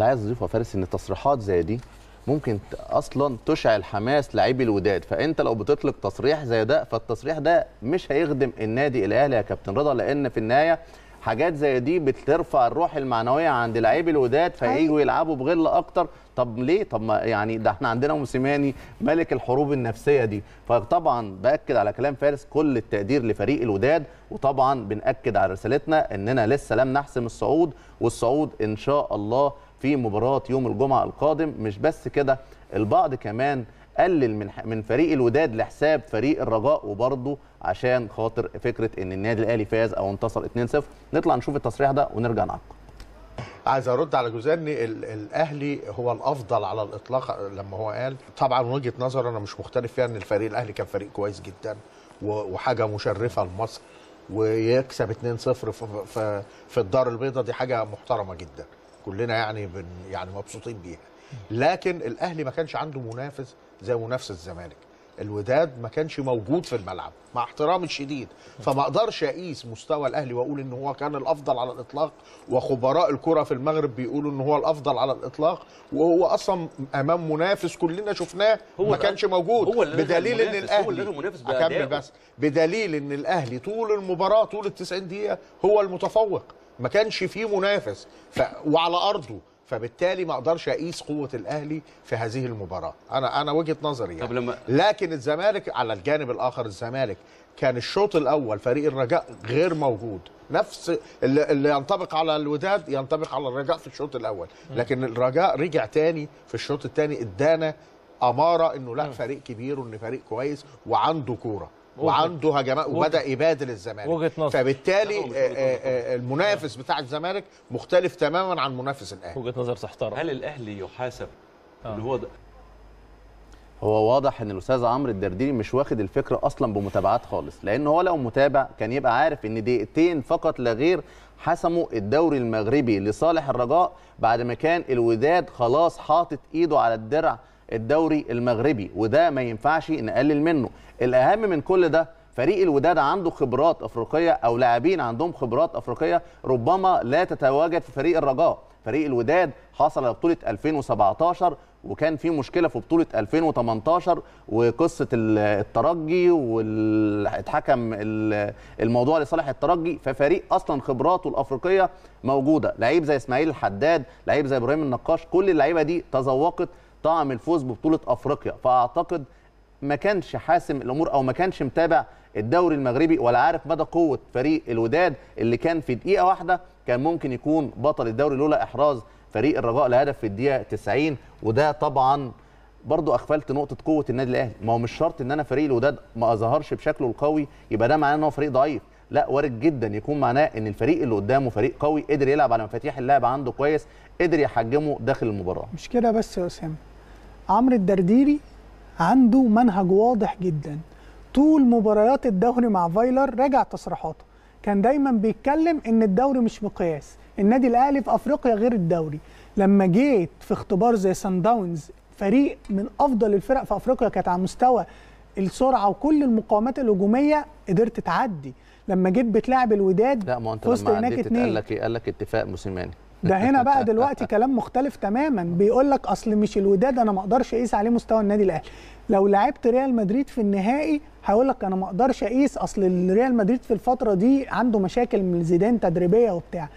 اللي عايز اضيفه فارس ان تصريحات زي دي ممكن اصلا تشعل حماس لاعبي الوداد فانت لو بتطلق تصريح زي ده فالتصريح ده مش هيخدم النادي الاهلي يا كابتن رضا لان في النهايه حاجات زي دي بترفع الروح المعنويه عند لاعبي الوداد فييجوا أيوة. يلعبوا بغل اكتر طب ليه طب ما يعني ده احنا عندنا موسيماني ملك الحروب النفسيه دي فطبعا باكد على كلام فارس كل التقدير لفريق الوداد وطبعا بناكد على رسالتنا اننا لسه لم نحسم الصعود والصعود ان شاء الله في مباراه يوم الجمعه القادم مش بس كده البعض كمان قلل من من فريق الوداد لحساب فريق الرجاء وبرضه عشان خاطر فكره ان النادي الاهلي فاز او انتصر 2-0 نطلع نشوف التصريح ده ونرجع نعقب عايز ارد على جوزاني الاهلي هو الافضل على الاطلاق لما هو قال طبعا وجهه نظر انا مش مختلف فيها ان الفريق الاهلي كان فريق كويس جدا وحاجه مشرفه لمصر ويكسب 2-0 في الدار البيضاء دي حاجه محترمه جدا كلنا يعني بن يعني مبسوطين بيها لكن الاهلي ما كانش عنده منافس زي منافس الزمالك الوداد ما كانش موجود في الملعب مع احترامي الشديد فما اقدرش اقيس مستوى الاهلي واقول ان هو كان الافضل على الاطلاق وخبراء الكره في المغرب بيقولوا ان هو الافضل على الاطلاق وهو اصلا امام منافس كلنا شفناه ما كانش موجود هو اللي بدليل ان الاهلي هو اكمل بس بدليل ان الاهلي طول المباراه طول ال 90 دقيقه هو المتفوق ما كانش فيه منافس ف... وعلى ارضه فبالتالي ما اقدرش اقيس قوه الاهلي في هذه المباراه انا انا وجهه نظري يعني. طب لما لكن الزمالك على الجانب الاخر الزمالك كان الشوط الاول فريق الرجاء غير موجود نفس اللي ينطبق على الوداد ينطبق على الرجاء في الشوط الاول لكن الرجاء رجع تاني في الشوط الثاني ادانا اماره انه لا فريق كبير وان فريق كويس وعنده كوره وعنده هجمات وبدا يبادل الزمالك وجهه نظر فبالتالي آه، آه، آه، المنافس بتاع الزمالك مختلف تماما عن منافس الاهلي وجهه نظر تحترم هل الاهلي يحاسب اللي هو هو واضح ان الاستاذ عمرو الدرديري مش واخد الفكره اصلا بمتابعات خالص لان هو لو متابع كان يبقى عارف ان دقيقتين فقط لا غير حسموا الدوري المغربي لصالح الرجاء بعد ما كان الوداد خلاص حاطط ايده على الدرع الدوري المغربي وده ما ينفعش نقلل منه الاهم من كل ده فريق الوداد عنده خبرات افريقيه او لاعبين عندهم خبرات افريقيه ربما لا تتواجد في فريق الرجاء فريق الوداد حصل على بطوله 2017 وكان في مشكله في بطوله 2018 وقصه الترجي واتحكم الموضوع لصالح الترجي ففريق اصلا خبراته الافريقيه موجوده لعيب زي اسماعيل الحداد لعيب زي ابراهيم النقاش كل اللعيبه دي تذوقت طعم الفوز ببطوله افريقيا فاعتقد ما كانش حاسم الامور او ما كانش متابع الدوري المغربي ولا عارف مدى قوه فريق الوداد اللي كان في دقيقه واحده كان ممكن يكون بطل الدوري لولا احراز فريق الرجاء لهدف في الدقيقه 90 وده طبعا برضو اغفلت نقطه قوه النادي الاهلي ما هو مش شرط ان انا فريق الوداد ما اظهرش بشكله القوي يبقى ده معناه ان هو فريق ضعيف لا وارد جدا يكون معناه ان الفريق اللي قدامه فريق قوي قدر يلعب على مفاتيح اللعب عنده كويس قدر يحجمه داخل المباراه مش كده بس يا اسامه عمرو الدرديري عنده منهج واضح جدا طول مباريات الدوري مع فايلر راجع تصريحاته كان دايما بيتكلم ان الدوري مش مقياس النادي الاهلي في افريقيا غير الدوري لما جيت في اختبار زي سان داونز فريق من افضل الفرق في افريقيا كانت على مستوى السرعه وكل المقاومات الهجوميه قدرت تعدي لما جيت بتلاعب الوداد لا ما انت لما قال لك إيه؟ قال لك اتفاق موسيماني ده هنا بقى دلوقتي كلام مختلف تماما بيقول لك اصل مش الوداد انا ما اقدرش اقيس عليه مستوى النادي الاهلي لو لعبت ريال مدريد في النهائي هقول لك انا ما اقدرش اقيس اصل ريال مدريد في الفتره دي عنده مشاكل من زيدان تدريبيه وبتاع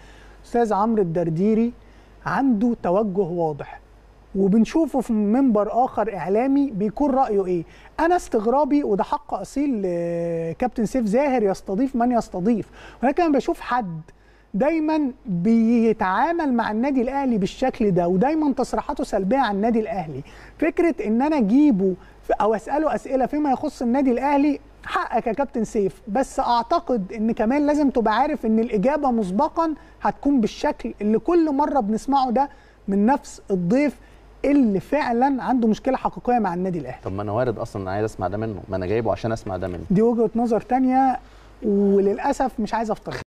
استاذ عمرو الدرديري عنده توجه واضح وبنشوفه في منبر اخر اعلامي بيكون رايه ايه انا استغرابي وده حق اصيل آه، كابتن سيف زاهر يستضيف من يستضيف ولكن انا بشوف حد دايما بيتعامل مع النادي الاهلي بالشكل ده ودايما تصريحاته سلبيه عن النادي الاهلي فكره ان انا اجيبه او اساله اسئله فيما يخص النادي الاهلي حقك يا كابتن سيف بس اعتقد ان كمان لازم تبقى عارف ان الاجابه مسبقا هتكون بالشكل اللي كل مره بنسمعه ده من نفس الضيف اللي فعلا عنده مشكله حقيقيه مع النادي الاهلي طب ما انا وارد اصلا انا عايز اسمع ده منه ما انا جايبه عشان اسمع ده منه دي وجهه نظر تانية وللاسف مش عايز افترض